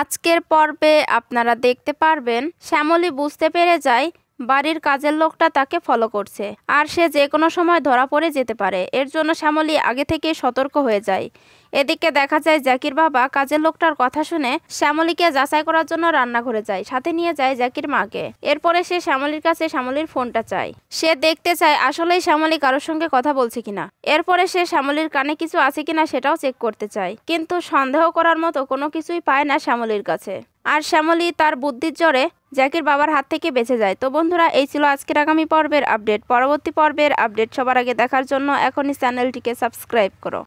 আজকের পর্বে আপনারা দেখতে পারবেন শ্যামলী বুঝতে পেরে যায় বাড়ির কাজের লোকটা তাকে ফলো করছে আর সে যে কোনো সময় ধরা পড়ে যেতে পারে এর জন্য শ্যামলী আগে থেকেই সতর্ক হয়ে যায় এদিকে দেখা যায় জাকির বাবা কাজের লোকটার কথা শুনে শ্যামলীকে যাচাই করার জন্য রান্নাঘরে যায় সাথে নিয়ে যায় জাকির মাকে এরপরে সে শ্যামলির কাছে শ্যামলীর ফোনটা চায় সে দেখতে চায় আসলেই শ্যামলি কারোর সঙ্গে কথা বলছে কিনা এরপরে সে শ্যামলির কানে কিছু আছে কিনা সেটাও চেক করতে চায় কিন্তু সন্দেহ করার মতো কোনো কিছুই পায় না শ্যামলির কাছে আর শ্যামলী তার বুদ্ধির জোরে জ্যাকির বাবার হাত থেকে বেঁচে যায় তো বন্ধুরা এই ছিল আজকের আগামী পর্বের আপডেট পরবর্তী পর্বের আপডেট সবার আগে দেখার জন্য এখনই চ্যানেলটিকে সাবস্ক্রাইব করো